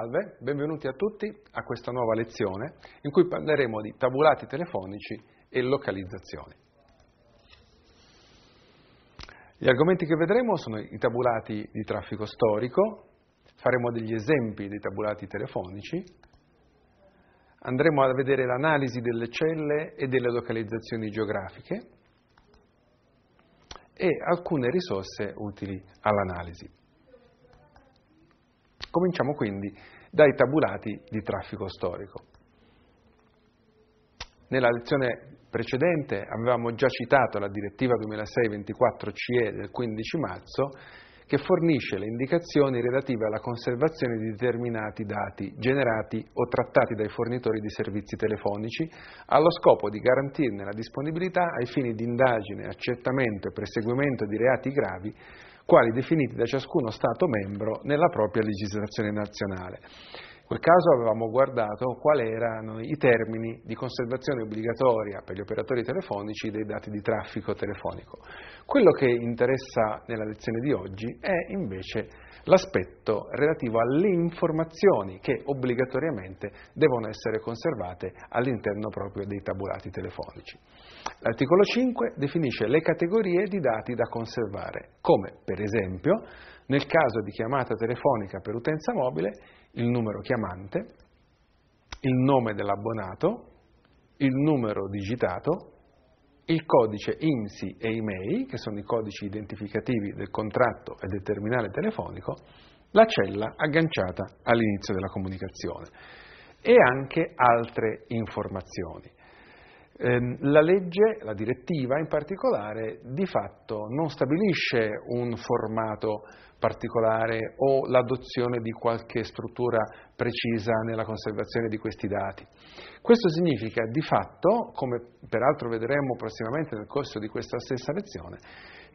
Salve, benvenuti a tutti a questa nuova lezione in cui parleremo di tabulati telefonici e localizzazioni. Gli argomenti che vedremo sono i tabulati di traffico storico, faremo degli esempi dei tabulati telefonici, andremo a vedere l'analisi delle celle e delle localizzazioni geografiche e alcune risorse utili all'analisi. Cominciamo quindi dai tabulati di traffico storico. Nella lezione precedente avevamo già citato la direttiva 2006-24 CE del 15 marzo che fornisce le indicazioni relative alla conservazione di determinati dati generati o trattati dai fornitori di servizi telefonici allo scopo di garantirne la disponibilità ai fini di indagine, accertamento e perseguimento di reati gravi quali definiti da ciascuno Stato membro nella propria legislazione nazionale quel caso avevamo guardato quali erano i termini di conservazione obbligatoria per gli operatori telefonici dei dati di traffico telefonico. Quello che interessa nella lezione di oggi è invece l'aspetto relativo alle informazioni che obbligatoriamente devono essere conservate all'interno proprio dei tabulati telefonici. L'articolo 5 definisce le categorie di dati da conservare, come per esempio nel caso di chiamata telefonica per utenza mobile il numero chiamante, il nome dell'abbonato, il numero digitato, il codice IMSI e IMEI, che sono i codici identificativi del contratto e del terminale telefonico, la cella agganciata all'inizio della comunicazione e anche altre informazioni. Ehm, la legge, la direttiva in particolare, di fatto non stabilisce un formato particolare o l'adozione di qualche struttura precisa nella conservazione di questi dati. Questo significa di fatto, come peraltro vedremo prossimamente nel corso di questa stessa lezione,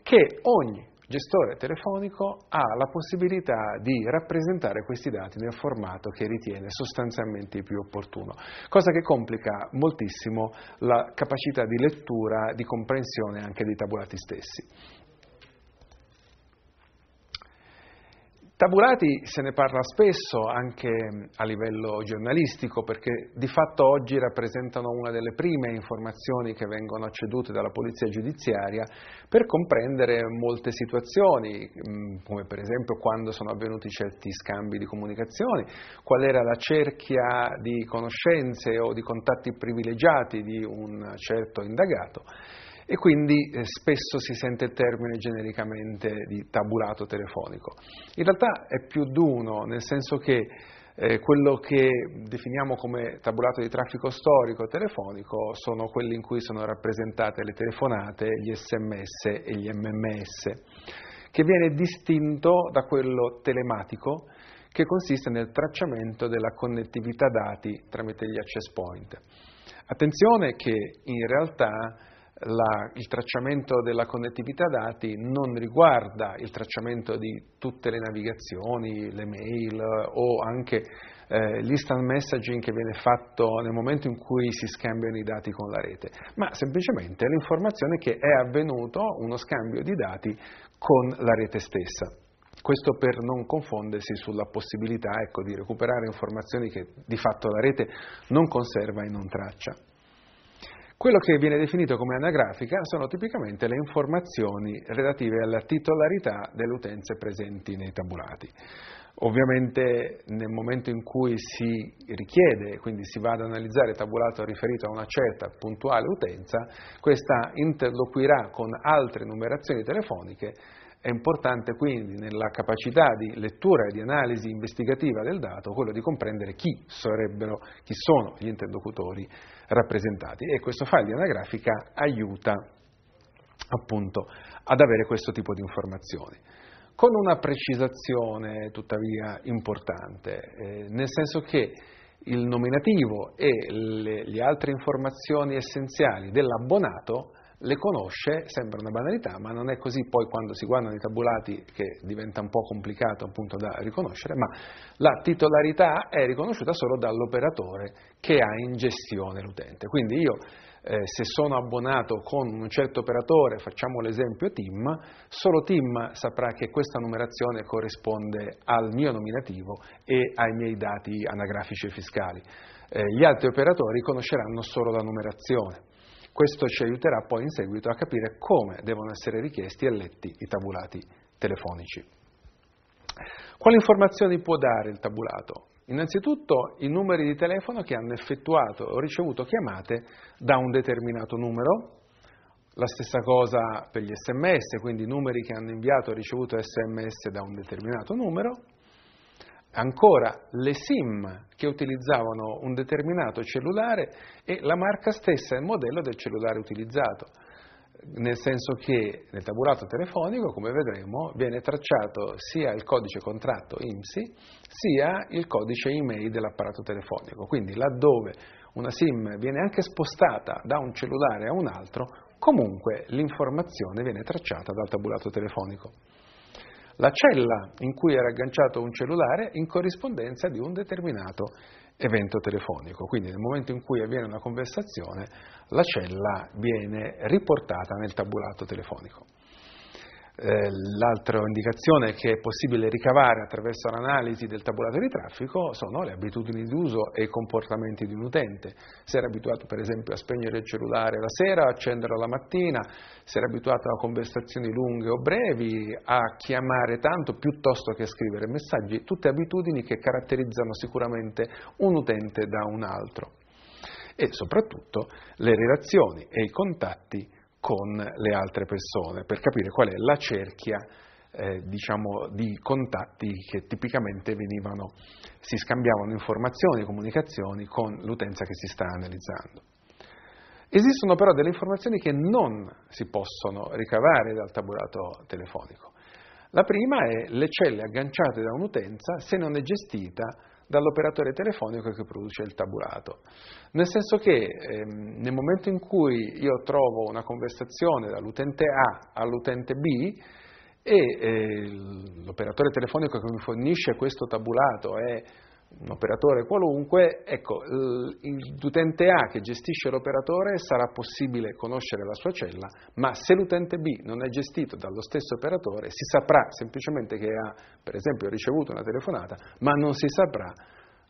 che ogni gestore telefonico ha la possibilità di rappresentare questi dati nel formato che ritiene sostanzialmente più opportuno, cosa che complica moltissimo la capacità di lettura, di comprensione anche dei tabulati stessi. Tabulati se ne parla spesso anche a livello giornalistico perché di fatto oggi rappresentano una delle prime informazioni che vengono accedute dalla polizia giudiziaria per comprendere molte situazioni, mm, come per esempio quando sono avvenuti certi scambi di comunicazioni, qual era la cerchia di conoscenze o di contatti privilegiati di un certo indagato e quindi eh, spesso si sente il termine genericamente di tabulato telefonico. In realtà è più d'uno, nel senso che eh, quello che definiamo come tabulato di traffico storico telefonico sono quelli in cui sono rappresentate le telefonate, gli sms e gli mms, che viene distinto da quello telematico che consiste nel tracciamento della connettività dati tramite gli access point. Attenzione che in realtà la, il tracciamento della connettività dati non riguarda il tracciamento di tutte le navigazioni, le mail o anche eh, l'instant messaging che viene fatto nel momento in cui si scambiano i dati con la rete, ma semplicemente l'informazione che è avvenuto uno scambio di dati con la rete stessa. Questo per non confondersi sulla possibilità ecco, di recuperare informazioni che di fatto la rete non conserva e non traccia. Quello che viene definito come anagrafica sono tipicamente le informazioni relative alla titolarità delle utenze presenti nei tabulati. Ovviamente nel momento in cui si richiede, quindi si va ad analizzare tabulato riferito a una certa puntuale utenza, questa interloquirà con altre numerazioni telefoniche. È importante quindi nella capacità di lettura e di analisi investigativa del dato quello di comprendere chi, sarebbero, chi sono gli interlocutori rappresentati e questo file di anagrafica aiuta appunto ad avere questo tipo di informazioni. Con una precisazione tuttavia importante, eh, nel senso che il nominativo e le, le altre informazioni essenziali dell'abbonato le conosce, sembra una banalità, ma non è così poi quando si guardano i tabulati che diventa un po' complicato appunto da riconoscere, ma la titolarità è riconosciuta solo dall'operatore che ha in gestione l'utente. Quindi io eh, se sono abbonato con un certo operatore, facciamo l'esempio TIM, solo TIM saprà che questa numerazione corrisponde al mio nominativo e ai miei dati anagrafici e fiscali. Eh, gli altri operatori conosceranno solo la numerazione. Questo ci aiuterà poi in seguito a capire come devono essere richiesti e letti i tabulati telefonici. Quali informazioni può dare il tabulato? Innanzitutto i numeri di telefono che hanno effettuato o ricevuto chiamate da un determinato numero, la stessa cosa per gli sms, quindi i numeri che hanno inviato o ricevuto sms da un determinato numero, ancora le SIM che utilizzavano un determinato cellulare e la marca stessa e il modello del cellulare utilizzato. Nel senso che nel tabulato telefonico, come vedremo, viene tracciato sia il codice contratto IMSI sia il codice email dell'apparato telefonico. Quindi laddove una SIM viene anche spostata da un cellulare a un altro, comunque l'informazione viene tracciata dal tabulato telefonico la cella in cui era agganciato un cellulare in corrispondenza di un determinato evento telefonico. Quindi nel momento in cui avviene una conversazione, la cella viene riportata nel tabulato telefonico. Eh, l'altra indicazione che è possibile ricavare attraverso l'analisi del tabulato di traffico sono le abitudini di uso e i comportamenti di un utente. Se era abituato per esempio a spegnere il cellulare la sera, a accenderlo la mattina, se era abituato a conversazioni lunghe o brevi, a chiamare tanto piuttosto che a scrivere messaggi, tutte abitudini che caratterizzano sicuramente un utente da un altro. E soprattutto le relazioni e i contatti con le altre persone, per capire qual è la cerchia eh, diciamo, di contatti che tipicamente venivano, si scambiavano informazioni e comunicazioni con l'utenza che si sta analizzando. Esistono però delle informazioni che non si possono ricavare dal tabulato telefonico. La prima è le celle agganciate da un'utenza se non è gestita dall'operatore telefonico che produce il tabulato. Nel senso che ehm, nel momento in cui io trovo una conversazione dall'utente A all'utente B e eh, l'operatore telefonico che mi fornisce questo tabulato è un operatore qualunque, ecco, l'utente A che gestisce l'operatore sarà possibile conoscere la sua cella, ma se l'utente B non è gestito dallo stesso operatore si saprà semplicemente che ha, per esempio, ricevuto una telefonata, ma non si saprà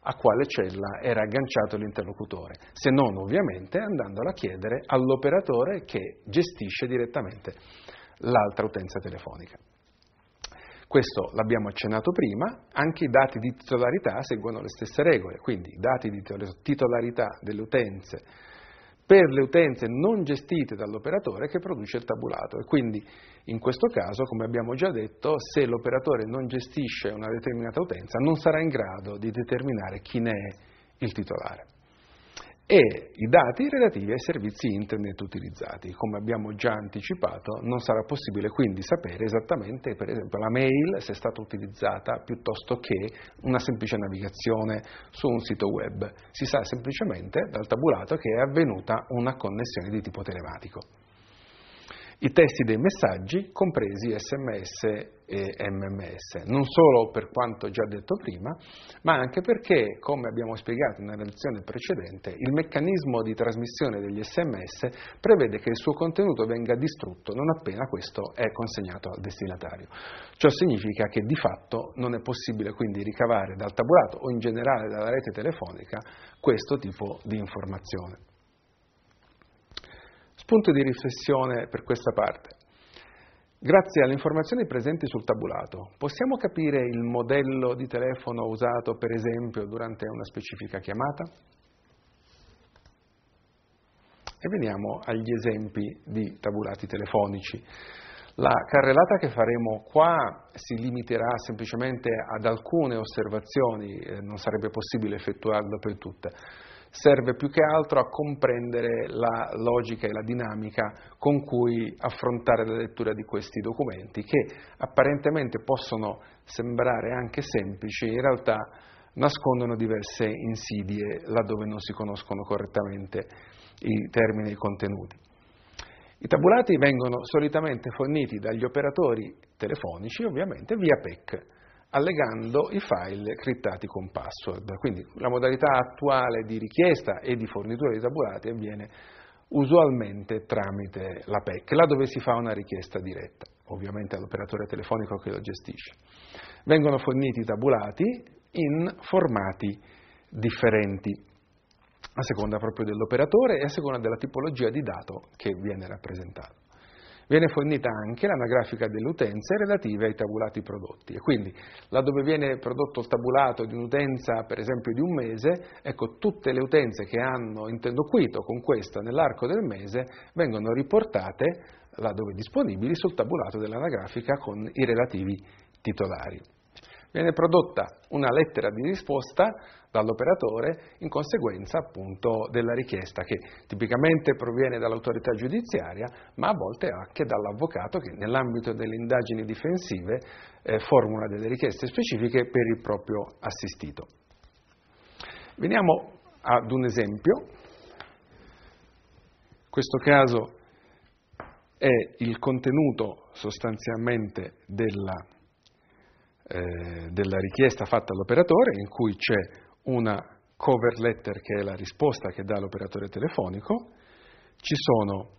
a quale cella era agganciato l'interlocutore, se non ovviamente andandola a chiedere all'operatore che gestisce direttamente l'altra utenza telefonica. Questo l'abbiamo accennato prima, anche i dati di titolarità seguono le stesse regole, quindi i dati di titolarità delle utenze per le utenze non gestite dall'operatore che produce il tabulato e quindi in questo caso, come abbiamo già detto, se l'operatore non gestisce una determinata utenza non sarà in grado di determinare chi ne è il titolare e i dati relativi ai servizi internet utilizzati. Come abbiamo già anticipato, non sarà possibile quindi sapere esattamente, per esempio, la mail se è stata utilizzata piuttosto che una semplice navigazione su un sito web. Si sa semplicemente dal tabulato che è avvenuta una connessione di tipo telematico. I testi dei messaggi, compresi sms e MMS, non solo per quanto già detto prima, ma anche perché, come abbiamo spiegato nella lezione precedente, il meccanismo di trasmissione degli SMS prevede che il suo contenuto venga distrutto non appena questo è consegnato al destinatario. Ciò significa che di fatto non è possibile quindi ricavare dal tabulato o in generale dalla rete telefonica questo tipo di informazione. Spunto di riflessione per questa parte. Grazie alle informazioni presenti sul tabulato, possiamo capire il modello di telefono usato per esempio durante una specifica chiamata? E veniamo agli esempi di tabulati telefonici. La carrellata che faremo qua si limiterà semplicemente ad alcune osservazioni, eh, non sarebbe possibile effettuarlo per tutte serve più che altro a comprendere la logica e la dinamica con cui affrontare la lettura di questi documenti, che apparentemente possono sembrare anche semplici, in realtà nascondono diverse insidie laddove non si conoscono correttamente i termini e i contenuti. I tabulati vengono solitamente forniti dagli operatori telefonici, ovviamente via PEC allegando i file criptati con password. Quindi la modalità attuale di richiesta e di fornitura di tabulati avviene usualmente tramite la PEC, là dove si fa una richiesta diretta, ovviamente all'operatore telefonico che lo gestisce. Vengono forniti i tabulati in formati differenti, a seconda proprio dell'operatore e a seconda della tipologia di dato che viene rappresentato. Viene fornita anche l'anagrafica dell'utenza relativa ai tabulati prodotti e quindi laddove viene prodotto il tabulato di un'utenza per esempio di un mese, ecco tutte le utenze che hanno interloquito con questa nell'arco del mese vengono riportate laddove disponibili sul tabulato dell'anagrafica con i relativi titolari viene prodotta una lettera di risposta dall'operatore in conseguenza appunto della richiesta che tipicamente proviene dall'autorità giudiziaria ma a volte anche dall'avvocato che nell'ambito delle indagini difensive eh, formula delle richieste specifiche per il proprio assistito. Veniamo ad un esempio, questo caso è il contenuto sostanzialmente della eh, della richiesta fatta all'operatore in cui c'è una cover letter che è la risposta che dà l'operatore telefonico, ci sono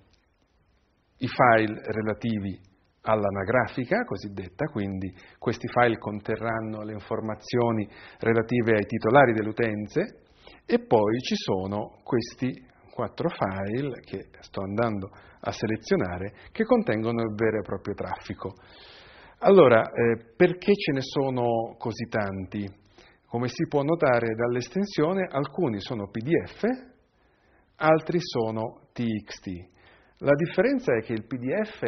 i file relativi all'anagrafica cosiddetta, quindi questi file conterranno le informazioni relative ai titolari delle utenze e poi ci sono questi quattro file che sto andando a selezionare che contengono il vero e proprio traffico. Allora, eh, perché ce ne sono così tanti? Come si può notare dall'estensione, alcuni sono PDF, altri sono TXT. La differenza è che il PDF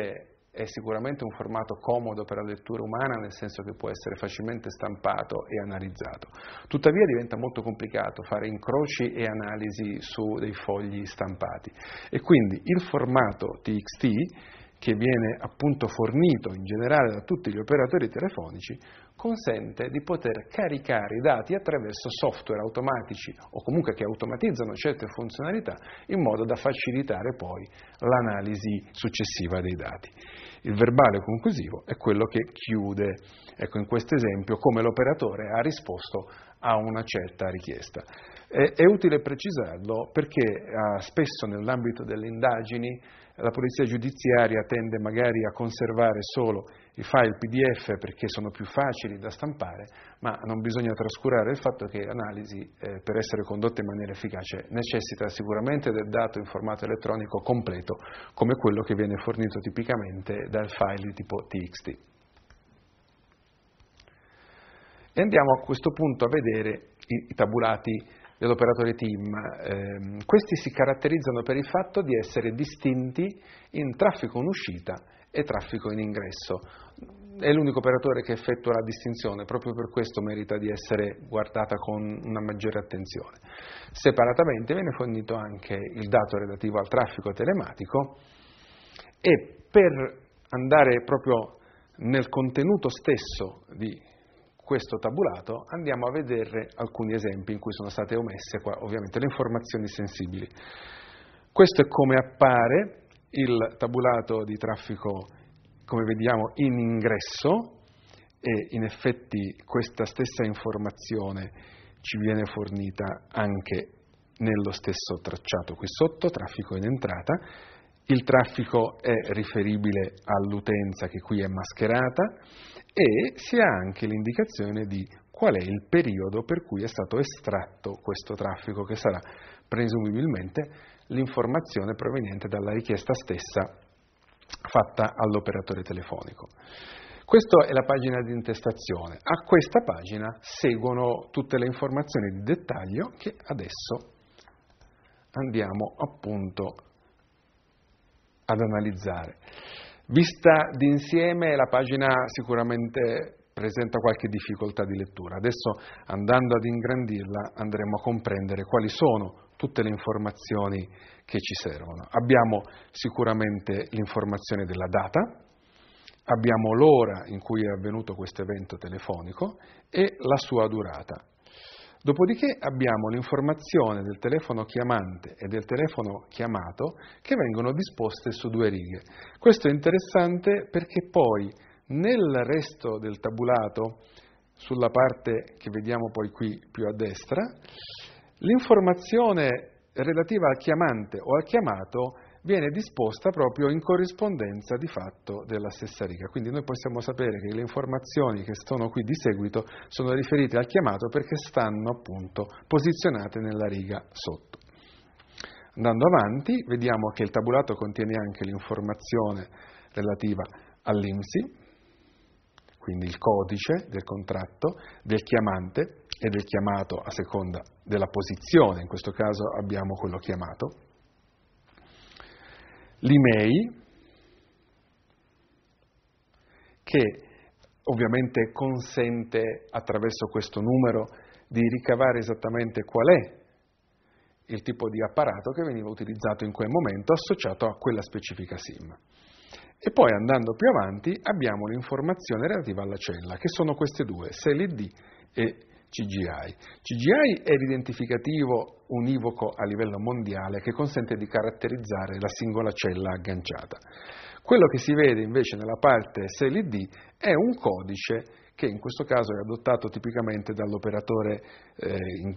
è sicuramente un formato comodo per la lettura umana, nel senso che può essere facilmente stampato e analizzato. Tuttavia diventa molto complicato fare incroci e analisi su dei fogli stampati. E quindi il formato TXT che viene appunto fornito in generale da tutti gli operatori telefonici, consente di poter caricare i dati attraverso software automatici o comunque che automatizzano certe funzionalità in modo da facilitare poi l'analisi successiva dei dati. Il verbale conclusivo è quello che chiude, ecco in questo esempio, come l'operatore ha risposto a una certa richiesta. È, è utile precisarlo perché eh, spesso nell'ambito delle indagini la polizia giudiziaria tende magari a conservare solo i file PDF perché sono più facili da stampare, ma non bisogna trascurare il fatto che l'analisi, eh, per essere condotta in maniera efficace, necessita sicuramente del dato in formato elettronico completo, come quello che viene fornito tipicamente dal file di tipo TXT. E andiamo a questo punto a vedere i tabulati dell'operatore team, ehm, questi si caratterizzano per il fatto di essere distinti in traffico in uscita e traffico in ingresso. È l'unico operatore che effettua la distinzione, proprio per questo merita di essere guardata con una maggiore attenzione. Separatamente viene fornito anche il dato relativo al traffico telematico e per andare proprio nel contenuto stesso di questo tabulato andiamo a vedere alcuni esempi in cui sono state omesse qua ovviamente le informazioni sensibili. Questo è come appare il tabulato di traffico, come vediamo, in ingresso e in effetti questa stessa informazione ci viene fornita anche nello stesso tracciato qui sotto, traffico in entrata. Il traffico è riferibile all'utenza che qui è mascherata e si ha anche l'indicazione di qual è il periodo per cui è stato estratto questo traffico, che sarà presumibilmente l'informazione proveniente dalla richiesta stessa fatta all'operatore telefonico. Questa è la pagina di intestazione. A questa pagina seguono tutte le informazioni di dettaglio che adesso andiamo appunto ad analizzare. Vista d'insieme la pagina sicuramente presenta qualche difficoltà di lettura. Adesso andando ad ingrandirla andremo a comprendere quali sono tutte le informazioni che ci servono. Abbiamo sicuramente l'informazione della data, abbiamo l'ora in cui è avvenuto questo evento telefonico e la sua durata. Dopodiché abbiamo l'informazione del telefono chiamante e del telefono chiamato che vengono disposte su due righe. Questo è interessante perché poi nel resto del tabulato, sulla parte che vediamo poi qui più a destra, l'informazione relativa al chiamante o al chiamato viene disposta proprio in corrispondenza di fatto della stessa riga. Quindi noi possiamo sapere che le informazioni che sono qui di seguito sono riferite al chiamato perché stanno appunto posizionate nella riga sotto. Andando avanti, vediamo che il tabulato contiene anche l'informazione relativa all'IMSI, quindi il codice del contratto, del chiamante e del chiamato a seconda della posizione, in questo caso abbiamo quello chiamato, Limei, che ovviamente consente attraverso questo numero di ricavare esattamente qual è il tipo di apparato che veniva utilizzato in quel momento associato a quella specifica SIM. E poi andando più avanti abbiamo l'informazione relativa alla cella, che sono queste due, SLD e CGI. CGI è l'identificativo univoco a livello mondiale che consente di caratterizzare la singola cella agganciata. Quello che si vede invece nella parte SLD è un codice che in questo caso è adottato tipicamente dall'operatore, eh, in,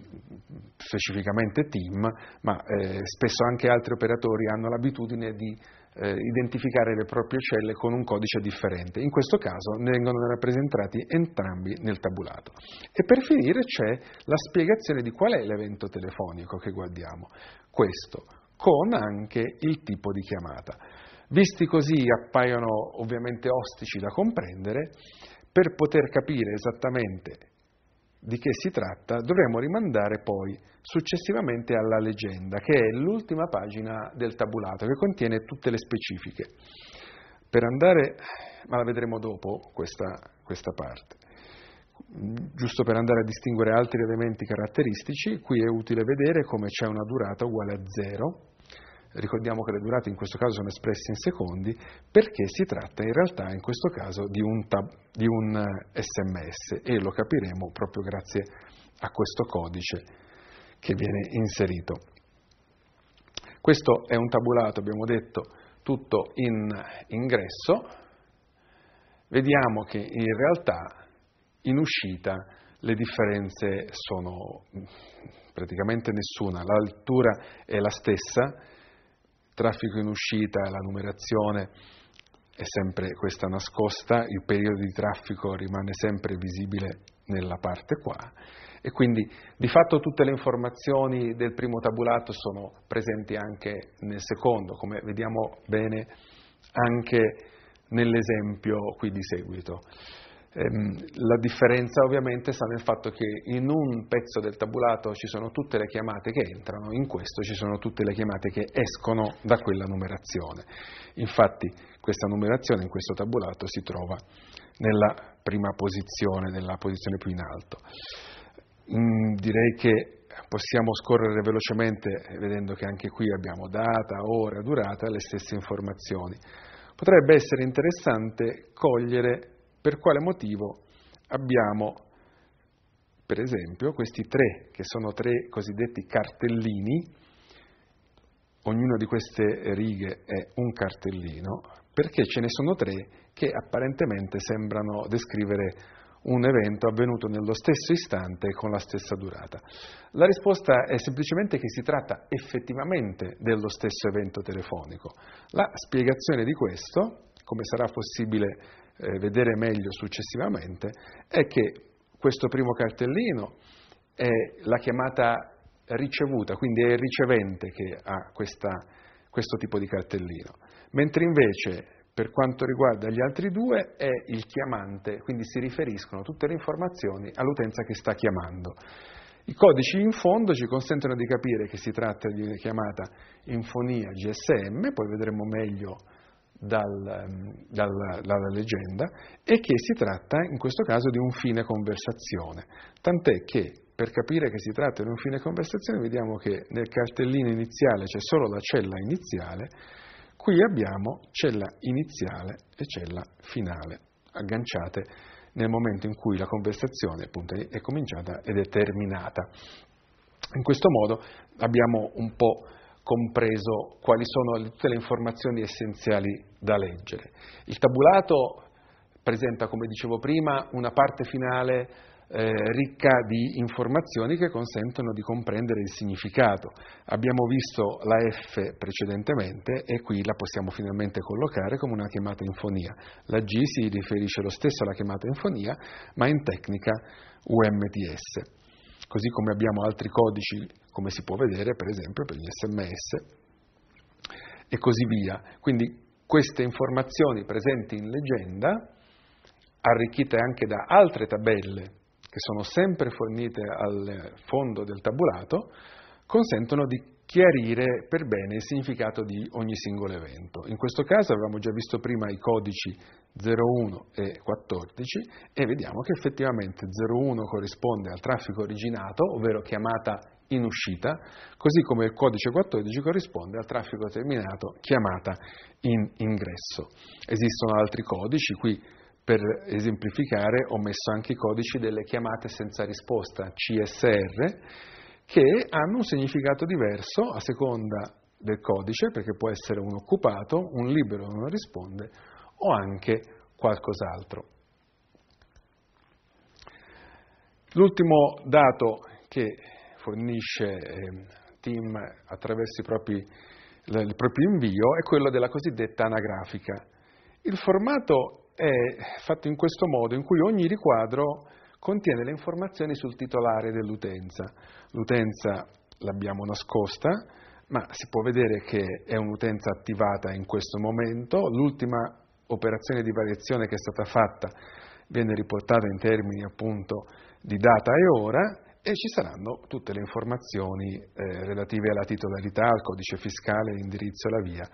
specificamente TIM, ma eh, spesso anche altri operatori hanno l'abitudine di eh, identificare le proprie celle con un codice differente. In questo caso ne vengono rappresentati entrambi nel tabulato. E per finire c'è la spiegazione di qual è l'evento telefonico che guardiamo. Questo, con anche il tipo di chiamata. Visti così appaiono ovviamente ostici da comprendere, per poter capire esattamente di che si tratta dovremo rimandare poi successivamente alla leggenda, che è l'ultima pagina del tabulato, che contiene tutte le specifiche. Per andare, ma la vedremo dopo questa, questa parte, giusto per andare a distinguere altri elementi caratteristici, qui è utile vedere come c'è una durata uguale a zero, ricordiamo che le durate in questo caso sono espresse in secondi, perché si tratta in realtà in questo caso di un, tab- di un sms eh, e lo capiremo proprio grazie a questo codice che viene inserito. Questo è un tabulato, abbiamo detto, tutto in ingresso, vediamo che in realtà in uscita le differenze sono praticamente nessuna, l'altura è la stessa, traffico in uscita, la numerazione è sempre questa nascosta, il periodo di traffico rimane sempre visibile nella parte qua e quindi di fatto tutte le informazioni del primo tabulato sono presenti anche nel secondo, come vediamo bene anche nell'esempio qui di seguito. Ehm, la differenza ovviamente sta nel fatto che in un pezzo del tabulato ci sono tutte le chiamate che entrano, in questo ci sono tutte le chiamate che escono da quella numerazione. Infatti questa numerazione in questo tabulato si trova nella prima posizione, nella posizione più in alto. Mm, direi che possiamo scorrere velocemente, vedendo che anche qui abbiamo data, ora, durata, le stesse informazioni. Potrebbe essere interessante cogliere per quale motivo abbiamo, per esempio, questi tre, che sono tre cosiddetti cartellini, ognuna di queste righe è un cartellino, perché ce ne sono tre che apparentemente sembrano descrivere un evento avvenuto nello stesso istante e con la stessa durata. La risposta è semplicemente che si tratta effettivamente dello stesso evento telefonico. La spiegazione di questo, come sarà possibile eh, vedere meglio successivamente, è che questo primo cartellino è la chiamata ricevuta, quindi è il ricevente che ha questa, questo tipo di cartellino, mentre invece per quanto riguarda gli altri due è il chiamante, quindi si riferiscono tutte le informazioni all'utenza che sta chiamando. I codici in fondo ci consentono di capire che si tratta di una chiamata in fonia GSM, poi vedremo meglio dal, ehm, dal, dalla leggenda e che si tratta in questo caso di un fine conversazione, tant'è che per capire che si tratta di un fine conversazione vediamo che nel cartellino iniziale c'è solo la cella iniziale, qui abbiamo cella iniziale e cella finale agganciate nel momento in cui la conversazione appunto, è cominciata ed è terminata. In questo modo abbiamo un po' compreso quali sono tutte le informazioni essenziali da leggere. Il tabulato presenta, come dicevo prima, una parte finale eh, ricca di informazioni che consentono di comprendere il significato. Abbiamo visto la F precedentemente e qui la possiamo finalmente collocare come una chiamata in fonia. La G si riferisce lo stesso alla chiamata in fonia, ma in tecnica UMTS. Così come abbiamo altri codici come si può vedere per esempio per gli sms e così via. Quindi queste informazioni presenti in leggenda, arricchite anche da altre tabelle che sono sempre fornite al fondo del tabulato, consentono di chiarire per bene il significato di ogni singolo evento. In questo caso avevamo già visto prima i codici 01 e 14 e vediamo che effettivamente 01 corrisponde al traffico originato, ovvero chiamata in uscita, così come il codice 14 corrisponde al traffico determinato chiamata in ingresso. Esistono altri codici, qui per esemplificare ho messo anche i codici delle chiamate senza risposta, CSR, che hanno un significato diverso a seconda del codice, perché può essere un occupato, un libero non risponde o anche qualcos'altro. L'ultimo dato che fornisce Tim ehm, attraverso propri, il proprio invio è quello della cosiddetta anagrafica. Il formato è fatto in questo modo, in cui ogni riquadro contiene le informazioni sul titolare dell'utenza. L'utenza l'abbiamo nascosta, ma si può vedere che è un'utenza attivata in questo momento, l'ultima operazione di variazione che è stata fatta viene riportata in termini appunto di data e ora e ci saranno tutte le informazioni eh, relative alla titolarità, al codice fiscale, all'indirizzo e la via.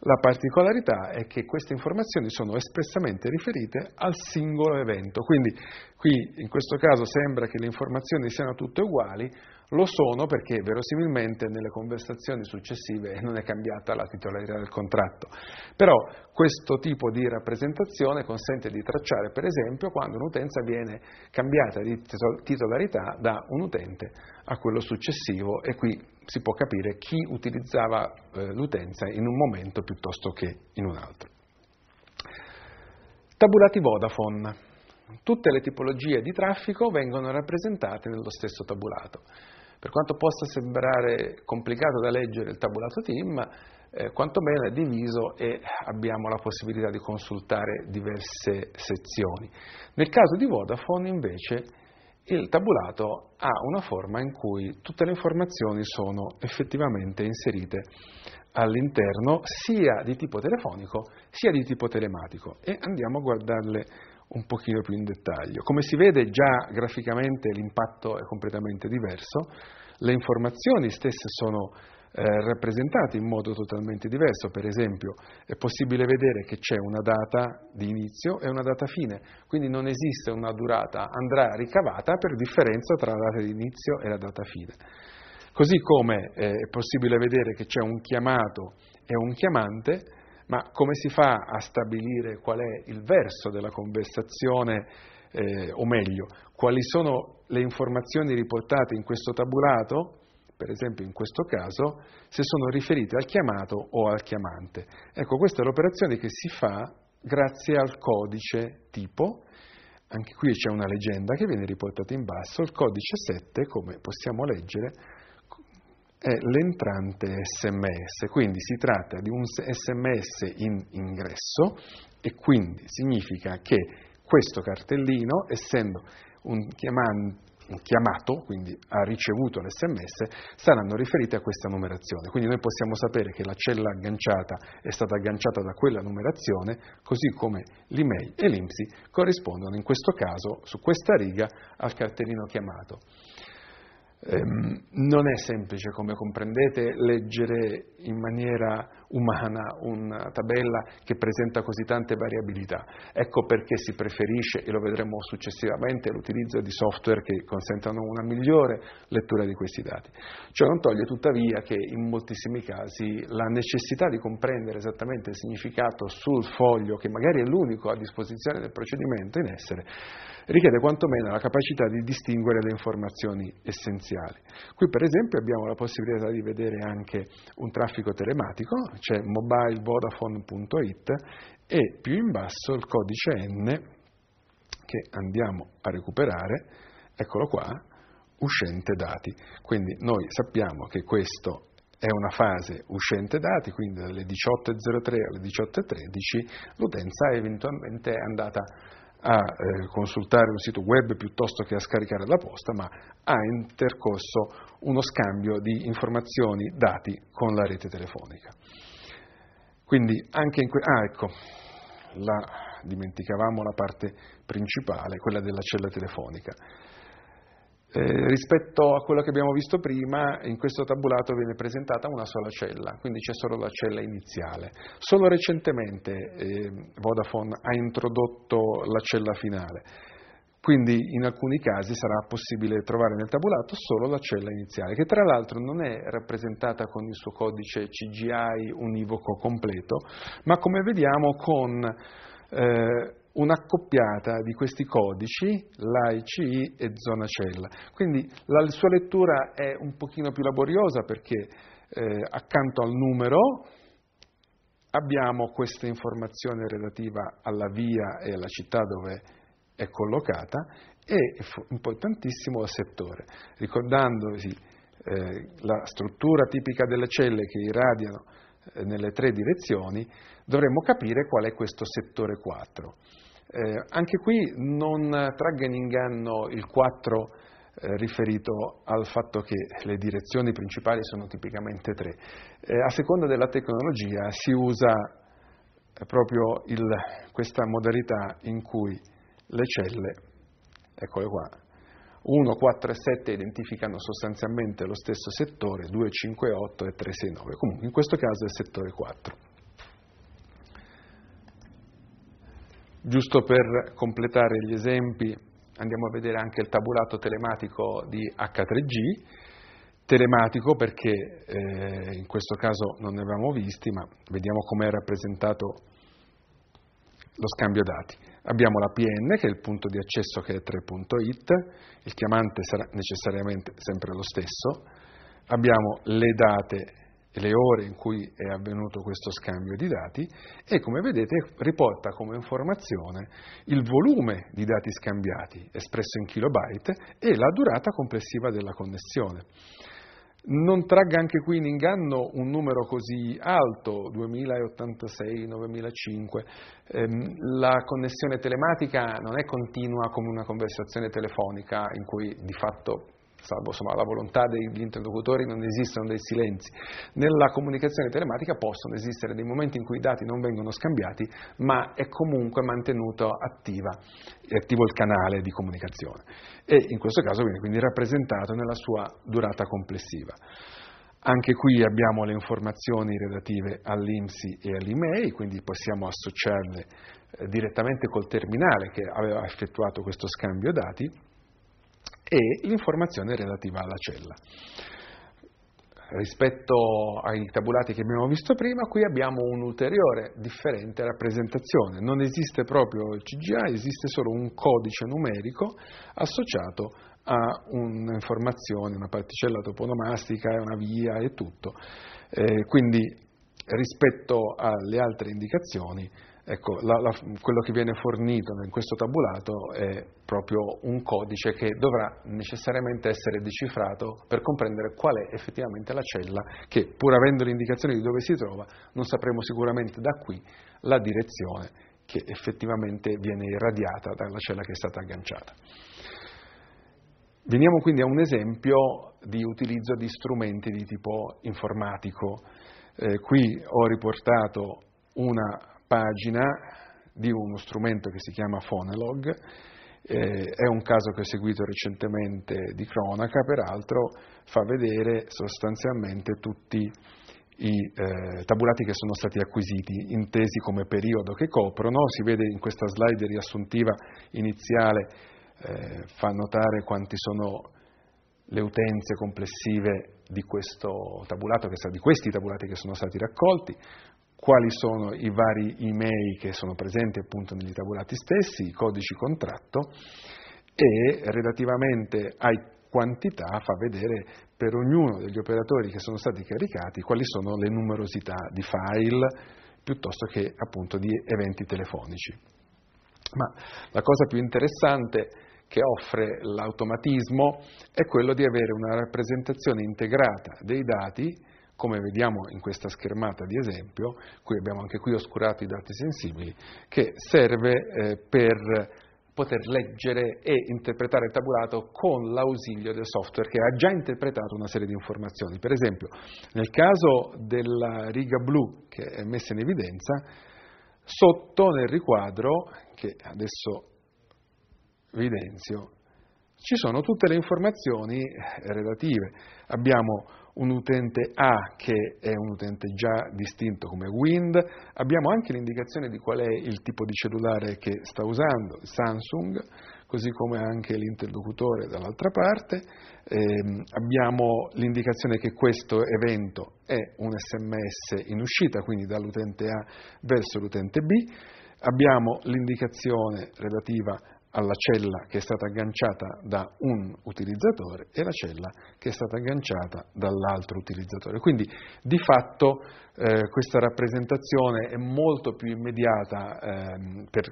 La particolarità è che queste informazioni sono espressamente riferite al singolo evento, quindi qui in questo caso sembra che le informazioni siano tutte uguali, lo sono perché verosimilmente nelle conversazioni successive non è cambiata la titolarità del contratto. Però questo tipo di rappresentazione consente di tracciare, per esempio, quando un'utenza viene cambiata di titolarità da un utente a quello successivo e qui si può capire chi utilizzava eh, l'utenza in un momento piuttosto che in un altro. Tabulati Vodafone. Tutte le tipologie di traffico vengono rappresentate nello stesso tabulato. Per quanto possa sembrare complicato da leggere il tabulato TIM, eh, quantomeno è diviso e abbiamo la possibilità di consultare diverse sezioni. Nel caso di Vodafone invece il tabulato ha una forma in cui tutte le informazioni sono effettivamente inserite all'interno sia di tipo telefonico sia di tipo telematico e andiamo a guardarle un pochino più in dettaglio. Come si vede già graficamente l'impatto è completamente diverso, le informazioni stesse sono eh, rappresentate in modo totalmente diverso, per esempio è possibile vedere che c'è una data di inizio e una data fine, quindi non esiste una durata, andrà ricavata per differenza tra la data di inizio e la data fine. Così come eh, è possibile vedere che c'è un chiamato e un chiamante, ma come si fa a stabilire qual è il verso della conversazione, eh, o meglio, quali sono le informazioni riportate in questo tabulato, per esempio in questo caso, se sono riferite al chiamato o al chiamante? Ecco, questa è l'operazione che si fa grazie al codice tipo, anche qui c'è una leggenda che viene riportata in basso, il codice 7, come possiamo leggere, è l'entrante sms, quindi si tratta di un sms in ingresso e quindi significa che questo cartellino, essendo un, chiaman, un chiamato, quindi ha ricevuto l'SMS, saranno riferiti a questa numerazione. Quindi noi possiamo sapere che la cella agganciata è stata agganciata da quella numerazione, così come l'email e l'IMSI corrispondono in questo caso, su questa riga, al cartellino chiamato ehm, non è semplice, come comprendete, leggere in maniera umana una tabella che presenta così tante variabilità. Ecco perché si preferisce, e lo vedremo successivamente, l'utilizzo di software che consentano una migliore lettura di questi dati. Ciò non toglie tuttavia che in moltissimi casi la necessità di comprendere esattamente il significato sul foglio, che magari è l'unico a disposizione del procedimento in essere, richiede quantomeno la capacità di distinguere le informazioni essenziali. Qui per esempio abbiamo la possibilità di vedere anche un traffico telematico, c'è cioè mobilevodafone.it e più in basso il codice N che andiamo a recuperare, eccolo qua, uscente dati. Quindi noi sappiamo che questo è una fase uscente dati, quindi dalle 18.03 alle 18.13 l'utenza è eventualmente andata a eh, consultare un sito web piuttosto che a scaricare la posta, ma ha intercorso uno scambio di informazioni, dati con la rete telefonica. Quindi anche in que- ah, ecco, la, dimenticavamo la parte principale, quella della cella telefonica. Eh, rispetto a quello che abbiamo visto prima, in questo tabulato viene presentata una sola cella, quindi c'è solo la cella iniziale. Solo recentemente eh, Vodafone ha introdotto la cella finale, quindi in alcuni casi sarà possibile trovare nel tabulato solo la cella iniziale, che tra l'altro non è rappresentata con il suo codice CGI univoco completo, ma come vediamo con... Eh, un'accoppiata di questi codici, l'AICI e zona cella. Quindi la sua lettura è un pochino più laboriosa perché eh, accanto al numero abbiamo questa informazione relativa alla via e alla città dove è collocata e importantissimo al settore, ricordandosi eh, la struttura tipica delle celle che irradiano eh, nelle tre direzioni, dovremmo capire qual è questo settore 4. Eh, anche qui non tragga in inganno il 4 eh, riferito al fatto che le direzioni principali sono tipicamente tre. Eh, a seconda della tecnologia si usa eh, proprio il, questa modalità in cui le celle, eccole qua, 1, 4 e 7 identificano sostanzialmente lo stesso settore, 2, 5, 8 e 3, 6, 9. Comunque in questo caso è il settore 4. Giusto per completare gli esempi andiamo a vedere anche il tabulato telematico di H3G, telematico perché eh, in questo caso non ne avevamo visti, ma vediamo com'è rappresentato lo scambio dati. Abbiamo la PN che è il punto di accesso che è 3.it, il chiamante sarà necessariamente sempre lo stesso, abbiamo le date e le ore in cui è avvenuto questo scambio di dati e come vedete riporta come informazione il volume di dati scambiati espresso in kilobyte e la durata complessiva della connessione non tragga anche qui in inganno un numero così alto, 2086, 9005. Ehm, la connessione telematica non è continua come una conversazione telefonica in cui di fatto salvo insomma, la volontà degli interlocutori non esistono dei silenzi. Nella comunicazione telematica possono esistere dei momenti in cui i dati non vengono scambiati, ma è comunque mantenuto attiva, attivo il canale di comunicazione e in questo caso viene quindi rappresentato nella sua durata complessiva. Anche qui abbiamo le informazioni relative all'IMSI e all'IMEI, quindi possiamo associarle eh, direttamente col terminale che aveva effettuato questo scambio dati e l'informazione relativa alla cella. Rispetto ai tabulati che abbiamo visto prima, qui abbiamo un'ulteriore differente rappresentazione. Non esiste proprio il CGA, esiste solo un codice numerico associato a un'informazione, una particella toponomastica, una via e tutto. Eh, quindi rispetto alle altre indicazioni, ecco, la, la, quello che viene fornito in questo tabulato è proprio un codice che dovrà necessariamente essere decifrato per comprendere qual è effettivamente la cella che, pur avendo l'indicazione di dove si trova, non sapremo sicuramente da qui la direzione che effettivamente viene irradiata dalla cella che è stata agganciata. Veniamo quindi a un esempio di utilizzo di strumenti di tipo informatico. Eh, qui ho riportato una pagina di uno strumento che si chiama Phonelog eh, è un caso che ho seguito recentemente di cronaca, peraltro fa vedere sostanzialmente tutti i eh, tabulati che sono stati acquisiti, intesi come periodo che coprono. Si vede in questa slide riassuntiva iniziale, eh, fa notare quanti sono le utenze complessive di, questo tabulato, di questi tabulati che sono stati raccolti quali sono i vari email che sono presenti appunto negli tabulati stessi, i codici contratto e relativamente ai quantità fa vedere per ognuno degli operatori che sono stati caricati quali sono le numerosità di file piuttosto che appunto di eventi telefonici. Ma la cosa più interessante che offre l'automatismo è quello di avere una rappresentazione integrata dei dati come vediamo in questa schermata di esempio, qui abbiamo anche qui oscurato i dati sensibili, che serve eh, per poter leggere e interpretare il tabulato con l'ausilio del software che ha già interpretato una serie di informazioni. Per esempio, nel caso della riga blu che è messa in evidenza, sotto nel riquadro, che adesso evidenzio, ci sono tutte le informazioni eh, relative. Abbiamo un utente A che è un utente già distinto come Wind, abbiamo anche l'indicazione di qual è il tipo di cellulare che sta usando, Samsung, così come anche l'interlocutore dall'altra parte, eh, abbiamo l'indicazione che questo evento è un sms in uscita, quindi dall'utente A verso l'utente B, abbiamo l'indicazione relativa alla cella che è stata agganciata da un utilizzatore e la cella che è stata agganciata dall'altro utilizzatore. Quindi di fatto eh, questa rappresentazione è molto più immediata eh, per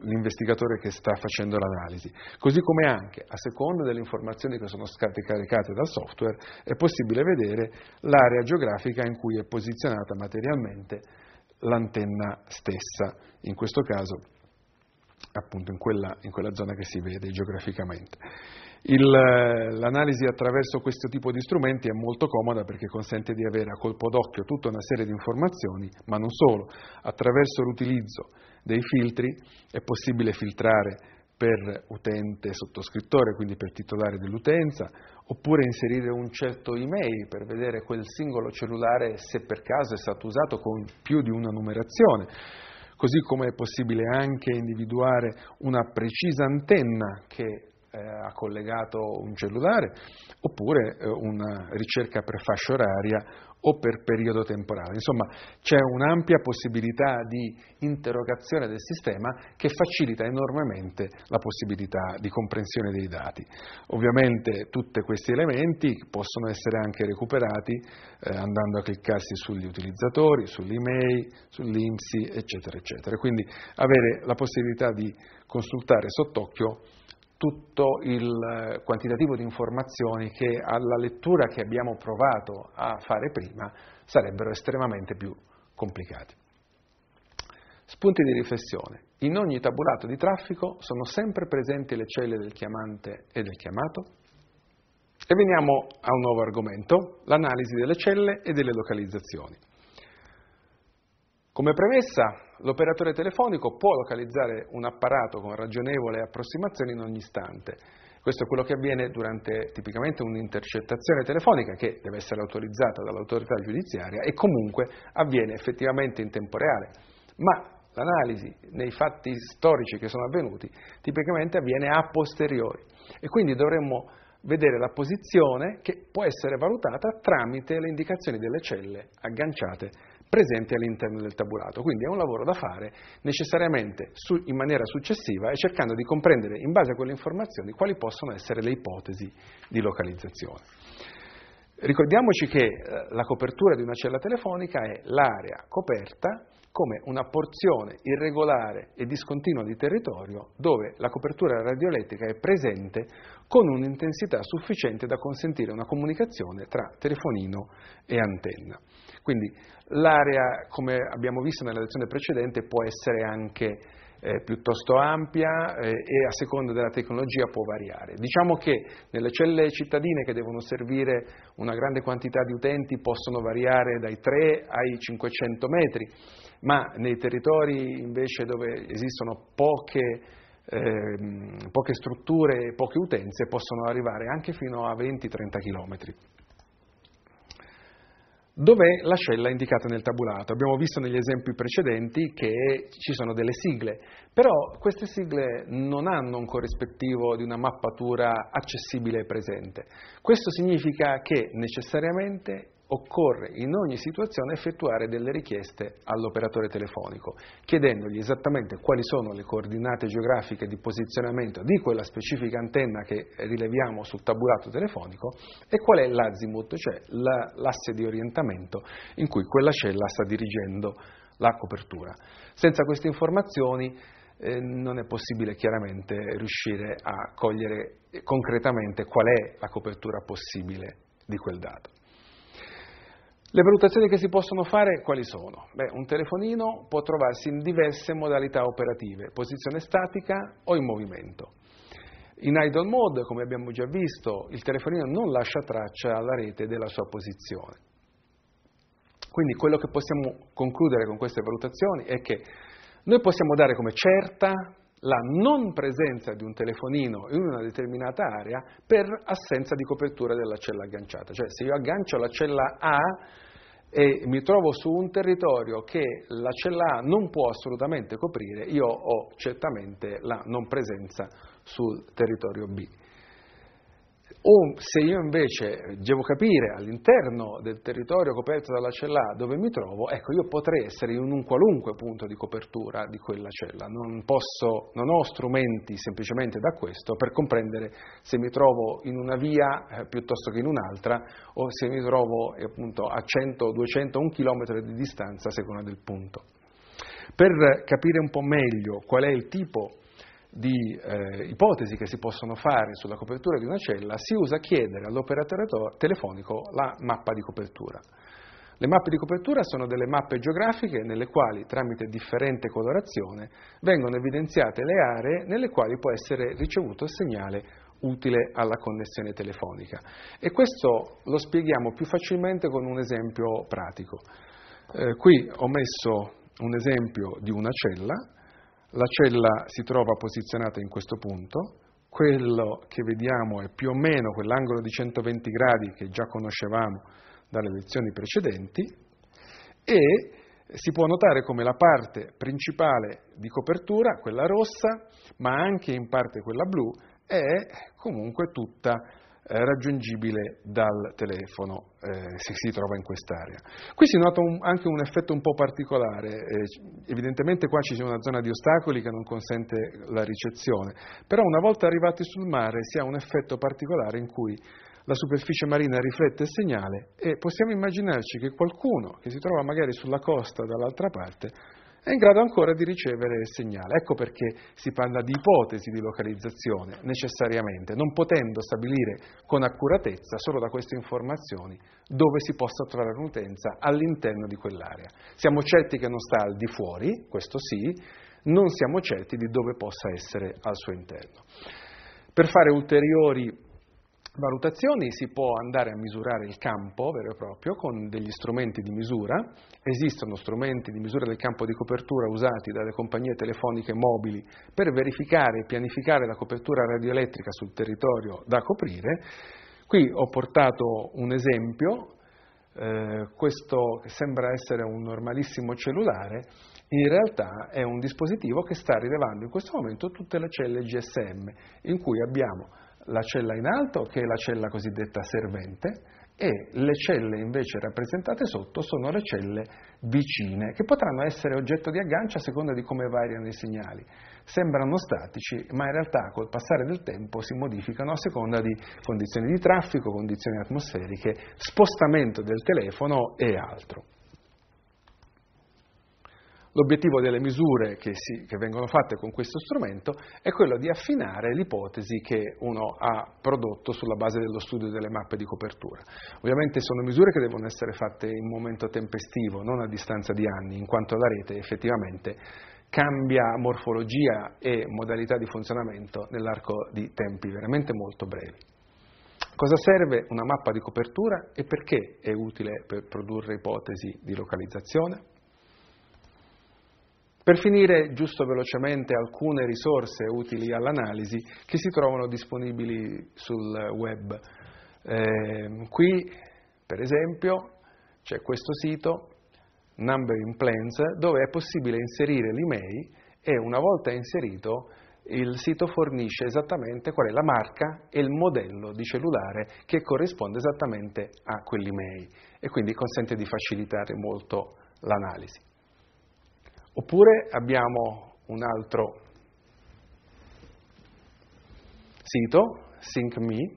l'investigatore che sta facendo l'analisi, così come anche a seconda delle informazioni che sono state caricate dal software è possibile vedere l'area geografica in cui è posizionata materialmente l'antenna stessa, in questo caso appunto in quella, in quella zona che si vede geograficamente. Il, l'analisi attraverso questo tipo di strumenti è molto comoda perché consente di avere a colpo d'occhio tutta una serie di informazioni, ma non solo. Attraverso l'utilizzo dei filtri è possibile filtrare per utente sottoscrittore, quindi per titolare dell'utenza, oppure inserire un certo email per vedere quel singolo cellulare se per caso è stato usato con più di una numerazione così come è possibile anche individuare una precisa antenna che eh, ha collegato un cellulare, oppure eh, una ricerca per fascia oraria o per periodo temporale. Insomma, c'è un'ampia possibilità di interrogazione del sistema che facilita enormemente la possibilità di comprensione dei dati. Ovviamente tutti questi elementi possono essere anche recuperati eh, andando a cliccarsi sugli utilizzatori, sull'email, sull'IMSI, eccetera, eccetera. Quindi avere la possibilità di consultare sott'occhio tutto il eh, quantitativo di informazioni che alla lettura che abbiamo provato a fare prima sarebbero estremamente più complicati. Spunti di riflessione. In ogni tabulato di traffico sono sempre presenti le celle del chiamante e del chiamato? E veniamo a un nuovo argomento, l'analisi delle celle e delle localizzazioni. Come premessa, L'operatore telefonico può localizzare un apparato con ragionevole approssimazione in ogni istante. Questo è quello che avviene durante tipicamente un'intercettazione telefonica che deve essere autorizzata dall'autorità giudiziaria e comunque avviene effettivamente in tempo reale. Ma l'analisi nei fatti storici che sono avvenuti tipicamente avviene a posteriori e quindi dovremmo vedere la posizione che può essere valutata tramite le indicazioni delle celle agganciate presenti all'interno del tabulato. Quindi è un lavoro da fare necessariamente su, in maniera successiva e cercando di comprendere in base a quelle informazioni quali possono essere le ipotesi di localizzazione. Ricordiamoci che eh, la copertura di una cella telefonica è l'area coperta come una porzione irregolare e discontinua di territorio dove la copertura radioelettrica è presente con un'intensità sufficiente da consentire una comunicazione tra telefonino e antenna. Quindi l'area, come abbiamo visto nella lezione precedente, può essere anche eh, piuttosto ampia eh, e a seconda della tecnologia può variare. Diciamo che nelle celle cittadine che devono servire una grande quantità di utenti possono variare dai 3 ai 500 metri, ma nei territori invece dove esistono poche, eh, poche strutture e poche utenze possono arrivare anche fino a 20-30 km. Dov'è la cella indicata nel tabulato? Abbiamo visto negli esempi precedenti che ci sono delle sigle, però queste sigle non hanno un corrispettivo di una mappatura accessibile e presente. Questo significa che necessariamente occorre in ogni situazione effettuare delle richieste all'operatore telefonico, chiedendogli esattamente quali sono le coordinate geografiche di posizionamento di quella specifica antenna che rileviamo sul tabulato telefonico e qual è l'azimut, cioè l'asse di orientamento in cui quella cella sta dirigendo la copertura. Senza queste informazioni eh, non è possibile chiaramente riuscire a cogliere concretamente qual è la copertura possibile di quel dato. Le valutazioni che si possono fare quali sono? Beh, un telefonino può trovarsi in diverse modalità operative, posizione statica o in movimento. In idle mode, come abbiamo già visto, il telefonino non lascia traccia alla rete della sua posizione. Quindi quello che possiamo concludere con queste valutazioni è che noi possiamo dare come certa la non presenza di un telefonino in una determinata area per assenza di copertura della cella agganciata. Cioè se io aggancio la cella A e mi trovo su un territorio che la cella A non può assolutamente coprire, io ho certamente la non presenza sul territorio B. O se io invece devo capire all'interno del territorio coperto dalla cella dove mi trovo, ecco, io potrei essere in un qualunque punto di copertura di quella cella. Non, posso, non ho strumenti semplicemente da questo per comprendere se mi trovo in una via eh, piuttosto che in un'altra o se mi trovo eh, appunto a 100, 200, 1 chilometro di distanza a seconda del punto. Per capire un po' meglio qual è il tipo di eh, ipotesi che si possono fare sulla copertura di una cella, si usa chiedere all'operatore telefonico la mappa di copertura. Le mappe di copertura sono delle mappe geografiche nelle quali, tramite differente colorazione, vengono evidenziate le aree nelle quali può essere ricevuto il segnale utile alla connessione telefonica. E questo lo spieghiamo più facilmente con un esempio pratico. Eh, qui ho messo un esempio di una cella la cella si trova posizionata in questo punto, quello che vediamo è più o meno quell'angolo di 120 gradi che già conoscevamo dalle lezioni precedenti e si può notare come la parte principale di copertura, quella rossa, ma anche in parte quella blu, è comunque tutta eh, raggiungibile dal telefono eh, se si trova in quest'area. Qui si nota un, anche un effetto un po' particolare, eh, evidentemente qua ci sono una zona di ostacoli che non consente la ricezione, però una volta arrivati sul mare si ha un effetto particolare in cui la superficie marina riflette il segnale e possiamo immaginarci che qualcuno che si trova magari sulla costa dall'altra parte è in grado ancora di ricevere il segnale. Ecco perché si parla di ipotesi di localizzazione, necessariamente, non potendo stabilire con accuratezza, solo da queste informazioni, dove si possa trovare un'utenza all'interno di quell'area. Siamo certi che non sta al di fuori, questo sì, non siamo certi di dove possa essere al suo interno. Per fare ulteriori valutazioni si può andare a misurare il campo vero e proprio con degli strumenti di misura. Esistono strumenti di misura del campo di copertura usati dalle compagnie telefoniche mobili per verificare e pianificare la copertura radioelettrica sul territorio da coprire. Qui ho portato un esempio, eh, questo sembra essere un normalissimo cellulare, in realtà è un dispositivo che sta rilevando in questo momento tutte le celle GSM in cui abbiamo la cella in alto, che è la cella cosiddetta servente, e le celle invece rappresentate sotto sono le celle vicine, che potranno essere oggetto di aggancio a seconda di come variano i segnali. Sembrano statici, ma in realtà col passare del tempo si modificano a seconda di condizioni di traffico, condizioni atmosferiche, spostamento del telefono e altro. L'obiettivo delle misure che, si, che, vengono fatte con questo strumento è quello di affinare l'ipotesi che uno ha prodotto sulla base dello studio delle mappe di copertura. Ovviamente sono misure che devono essere fatte in momento tempestivo, non a distanza di anni, in quanto la rete effettivamente cambia morfologia e modalità di funzionamento nell'arco di tempi veramente molto brevi. Cosa serve una mappa di copertura e perché è utile per produrre ipotesi di localizzazione? Per finire, giusto velocemente, alcune risorse utili all'analisi che si trovano disponibili sul web. Eh, qui, per esempio, c'è questo sito, Numbering Plans, dove è possibile inserire l'email e una volta inserito il sito fornisce esattamente qual è la marca e il modello di cellulare che corrisponde esattamente a quell'email e quindi consente di facilitare molto l'analisi. Oppure abbiamo un altro sito, SyncMe.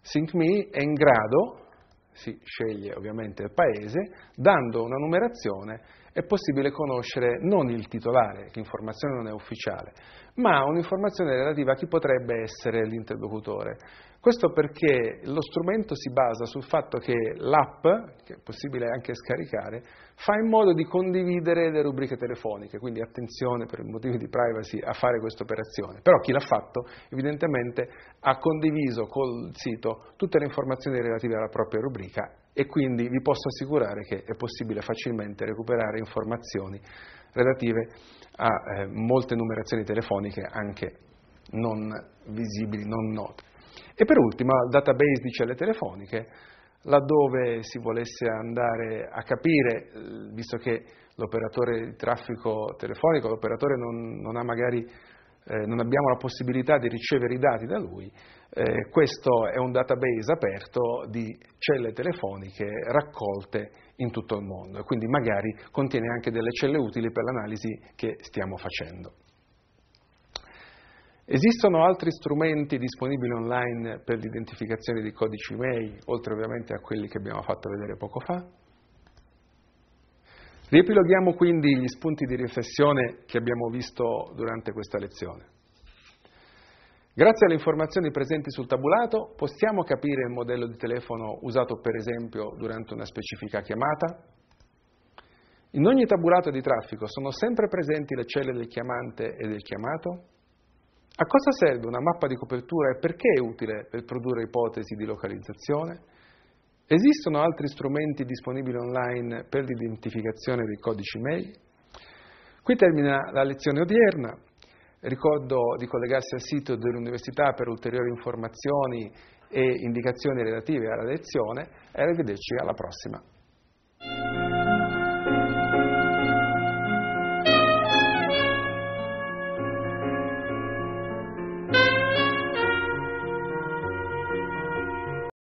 SyncMe è in grado, si sceglie ovviamente il paese, dando una numerazione è possibile conoscere non il titolare, l'informazione non è ufficiale, ma un'informazione relativa a chi potrebbe essere l'interlocutore. Questo perché lo strumento si basa sul fatto che l'app, che è possibile anche scaricare, fa in modo di condividere le rubriche telefoniche, quindi attenzione per motivi di privacy a fare questa operazione. Però chi l'ha fatto evidentemente ha condiviso col sito tutte le informazioni relative alla propria rubrica e quindi vi posso assicurare che è possibile facilmente recuperare informazioni relative a eh, molte numerazioni telefoniche anche non visibili, non note. E per ultima il database di celle telefoniche, laddove si volesse andare a capire, eh, visto che l'operatore di traffico telefonico, l'operatore non, non ha magari eh, non abbiamo la possibilità di ricevere i dati da lui, eh, questo è un database aperto di celle telefoniche raccolte in tutto il mondo e quindi magari contiene anche delle celle utili per l'analisi che stiamo facendo. Esistono altri strumenti disponibili online per l'identificazione di codici e oltre ovviamente a quelli che abbiamo fatto vedere poco fa? Riepiloghiamo quindi gli spunti di riflessione che abbiamo visto durante questa lezione. Grazie alle informazioni presenti sul tabulato possiamo capire il modello di telefono usato per esempio durante una specifica chiamata. In ogni tabulato di traffico sono sempre presenti le celle del chiamante e del chiamato. A cosa serve una mappa di copertura e perché è utile per produrre ipotesi di localizzazione? Esistono altri strumenti disponibili online per l'identificazione dei codici mail? Qui termina la lezione odierna. Ricordo di collegarsi al sito dell'Università per ulteriori informazioni e indicazioni relative alla lezione e arrivederci alla prossima.